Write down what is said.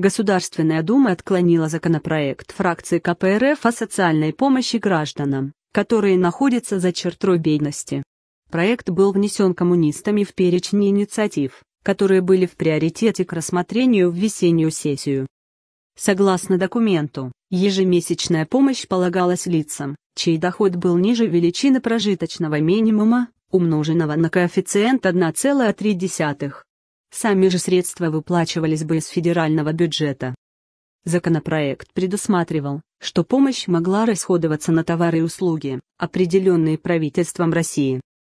Государственная дума отклонила законопроект фракции КПРФ о социальной помощи гражданам, которые находятся за чертой бедности. Проект был внесен коммунистами в перечень инициатив, которые были в приоритете к рассмотрению в весеннюю сессию. Согласно документу, ежемесячная помощь полагалась лицам, чей доход был ниже величины прожиточного минимума, умноженного на коэффициент 1,3 Сами же средства выплачивались бы из федерального бюджета. Законопроект предусматривал, что помощь могла расходоваться на товары и услуги, определенные правительством России.